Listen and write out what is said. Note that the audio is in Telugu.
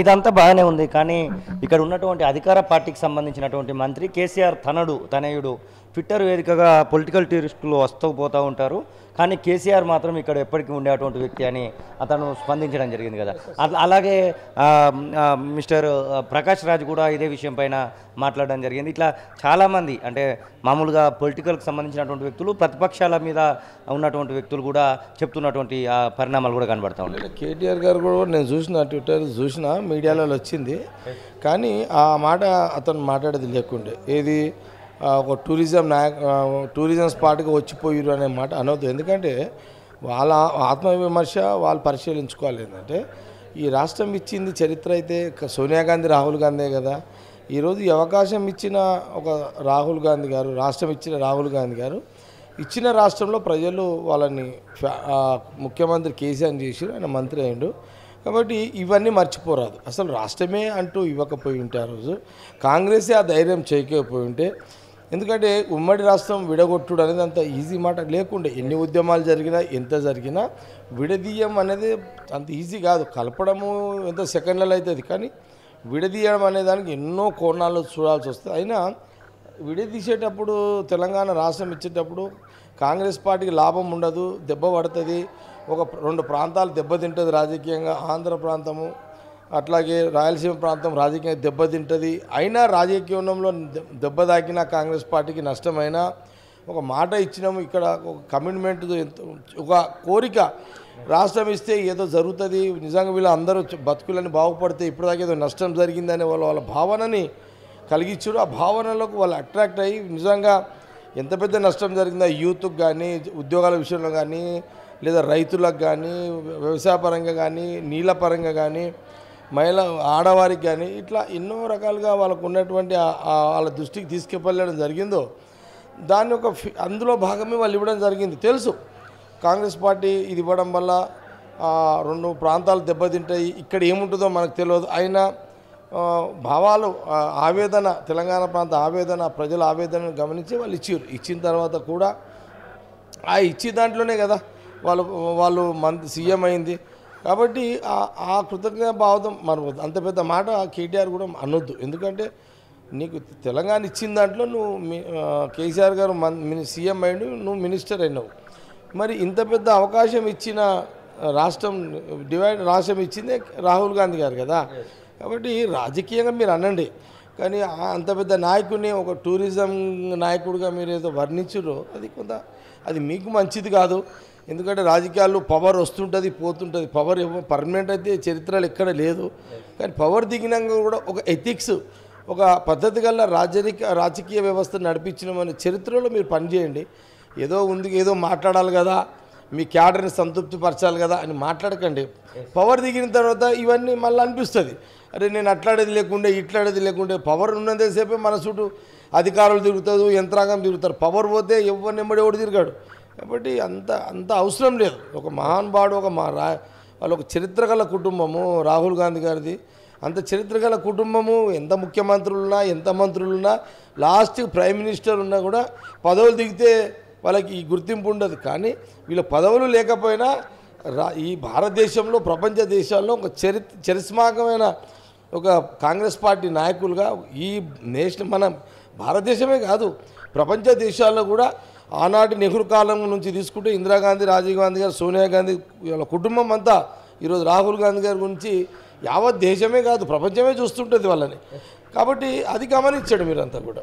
ఇదంతా బాగానే ఉంది కానీ ఇక్కడ ఉన్నటువంటి అధికార పార్టీకి సంబంధించినటువంటి మంత్రి కేసీఆర్ తనడు తనయుడు ట్విట్టర్ వేదికగా పొలిటికల్ టూరిస్టులు వస్తూ పోతూ ఉంటారు కానీ కేసీఆర్ మాత్రం ఇక్కడ ఎప్పటికీ ఉండేటువంటి వ్యక్తి అని అతను స్పందించడం జరిగింది కదా అలాగే మిస్టర్ ప్రకాష్ రాజ్ కూడా ఇదే విషయం పైన మాట్లాడడం జరిగింది ఇట్లా చాలామంది అంటే మామూలుగా పొలిటికల్కి సంబంధించినటువంటి వ్యక్తులు ప్రతిపక్షాల మీద ఉన్నటువంటి వ్యక్తులు కూడా చెప్తున్నటువంటి పరిణామాలు కూడా కనబడతా ఉన్నాయి కేటీఆర్ గారు కూడా నేను చూసిన ట్విట్టర్ చూసిన మీడియాలో వచ్చింది కానీ ఆ మాట అతను మాట్లాడేది లేకుండే ఏది ఒక టూరిజం నాయక టూరిజం స్పాట్గా వచ్చిపోయారు అనే మాట అనవద్దు ఎందుకంటే వాళ్ళ ఆత్మవిమర్శ వాళ్ళు పరిశీలించుకోవాలి ఏంటంటే ఈ రాష్ట్రం ఇచ్చింది చరిత్ర అయితే సోనియా గాంధీ రాహుల్ గాంధీ కదా ఈరోజు ఈ అవకాశం ఇచ్చిన ఒక రాహుల్ గాంధీ గారు రాష్ట్రం ఇచ్చిన రాహుల్ గాంధీ గారు ఇచ్చిన రాష్ట్రంలో ప్రజలు వాళ్ళని ముఖ్యమంత్రి కేసీఆర్ చేసి ఆయన మంత్రి అయ్యాడు కాబట్టి ఇవన్నీ మర్చిపోరాదు అసలు రాష్ట్రమే అంటూ ఇవ్వకపోయి ఉంటే ఆ రోజు కాంగ్రెసే ఆ ధైర్యం చేయకపోయి ఉంటే ఎందుకంటే ఉమ్మడి రాష్ట్రం విడగొట్టుడు అనేది అంత ఈజీ మాట లేకుండా ఎన్ని ఉద్యమాలు జరిగినా ఎంత జరిగినా విడదీయం అనేది అంత ఈజీ కాదు కలపడము ఎంత సెకండ్లలో అవుతుంది కానీ విడదీయడం అనే దానికి ఎన్నో కోణాలు చూడాల్సి వస్తుంది అయినా విడదీసేటప్పుడు తెలంగాణ రాష్ట్రం ఇచ్చేటప్పుడు కాంగ్రెస్ పార్టీకి లాభం ఉండదు దెబ్బ పడుతుంది ఒక రెండు ప్రాంతాలు దెబ్బతింటుంది రాజకీయంగా ఆంధ్ర ప్రాంతము అట్లాగే రాయలసీమ ప్రాంతం రాజకీయం దెబ్బతింటుంది అయినా రాజకీయంలో దెబ్బ తాకిన కాంగ్రెస్ పార్టీకి నష్టమైనా ఒక మాట ఇచ్చినాము ఇక్కడ ఒక కమిట్మెంట్ ఒక కోరిక రాష్ట్రం ఇస్తే ఏదో జరుగుతుంది నిజంగా వీళ్ళు అందరూ బతుకులని బాగుపడితే ఇప్పటిదాకా ఏదో నష్టం జరిగిందనే వాళ్ళ వాళ్ళ భావనని కలిగించారు ఆ భావనలకు వాళ్ళు అట్రాక్ట్ అయ్యి నిజంగా ఎంత పెద్ద నష్టం జరిగిందో యూత్కి కానీ ఉద్యోగాల విషయంలో కానీ లేదా రైతులకు కానీ వ్యవసాయ పరంగా కానీ నీళ్ళ పరంగా కానీ మహిళ ఆడవారికి కానీ ఇట్లా ఎన్నో రకాలుగా వాళ్ళకు ఉన్నటువంటి వాళ్ళ దృష్టికి తీసుకెళ్ళడం జరిగిందో దాన్ని ఒక అందులో భాగమే వాళ్ళు ఇవ్వడం జరిగింది తెలుసు కాంగ్రెస్ పార్టీ ఇది ఇవ్వడం వల్ల రెండు ప్రాంతాలు దెబ్బతింటాయి ఇక్కడ ఏముంటుందో మనకు తెలియదు అయినా భావాలు ఆవేదన తెలంగాణ ప్రాంత ఆవేదన ప్రజల ఆవేదనను గమనించి వాళ్ళు ఇచ్చారు ఇచ్చిన తర్వాత కూడా ఆ ఇచ్చే దాంట్లోనే కదా వాళ్ళు వాళ్ళు మంత్ సీఎం అయింది కాబట్టి ఆ కృతజ్ఞ భావతం మన అంత పెద్ద మాట కేటీఆర్ కూడా అనొద్దు ఎందుకంటే నీకు తెలంగాణ ఇచ్చిన దాంట్లో నువ్వు కేసీఆర్ గారు సీఎం అయ్యిండు నువ్వు మినిస్టర్ అయినావు మరి ఇంత పెద్ద అవకాశం ఇచ్చిన రాష్ట్రం డివైడ్ రాష్ట్రం ఇచ్చిందే రాహుల్ గాంధీ గారు కదా కాబట్టి రాజకీయంగా మీరు అనండి కానీ అంత పెద్ద నాయకుడిని ఒక టూరిజం నాయకుడిగా మీరు ఏదో వర్ణించరు అది కొంత అది మీకు మంచిది కాదు ఎందుకంటే రాజకీయాల్లో పవర్ వస్తుంటుంది పోతుంటుంది పవర్ పర్మనెంట్ అయితే చరిత్రలు ఎక్కడ లేదు కానీ పవర్ దిగినాక కూడా ఒక ఎథిక్స్ ఒక పద్ధతి గల రాజకీయ వ్యవస్థ నడిపించినామనే చరిత్రలో మీరు పనిచేయండి ఏదో ఉంది ఏదో మాట్లాడాలి కదా మీ క్యాడర్ని సంతృప్తి పరచాలి కదా అని మాట్లాడకండి పవర్ దిగిన తర్వాత ఇవన్నీ మళ్ళీ అనిపిస్తుంది అరే నేను అట్లాడేది లేకుండే ఇట్లాడేది లేకుండా పవర్ సేపే మన చుట్టూ అధికారులు తిరుగుతారు యంత్రాంగం తిరుగుతారు పవర్ పోతే నెమ్మడి ఎవడు తిరిగాడు కాబట్టి అంత అంత అవసరం లేదు ఒక మహాన్ బాడు ఒక మా రా వాళ్ళు ఒక చరిత్ర గల కుటుంబము రాహుల్ గాంధీ గారిది అంత చరిత్ర గల కుటుంబము ఎంత ముఖ్యమంత్రులున్నా ఎంత మంత్రులున్నా లాస్ట్ ప్రైమ్ మినిస్టర్ ఉన్నా కూడా పదవులు దిగితే వాళ్ళకి గుర్తింపు ఉండదు కానీ వీళ్ళ పదవులు లేకపోయినా రా ఈ భారతదేశంలో ప్రపంచ దేశాల్లో ఒక చరి చరిస్మాకమైన ఒక కాంగ్రెస్ పార్టీ నాయకులుగా ఈ నేషనల్ మనం భారతదేశమే కాదు ప్రపంచ దేశాల్లో కూడా ఆనాటి నెహ్రూ కాలం నుంచి తీసుకుంటే ఇందిరాగాంధీ రాజీవ్ గాంధీ గారు సోనియా గాంధీ వీళ్ళ కుటుంబం అంతా ఈరోజు రాహుల్ గాంధీ గారి గురించి యావత్ దేశమే కాదు ప్రపంచమే చూస్తుంటుంది వాళ్ళని కాబట్టి అది గమనించాడు మీరంతా కూడా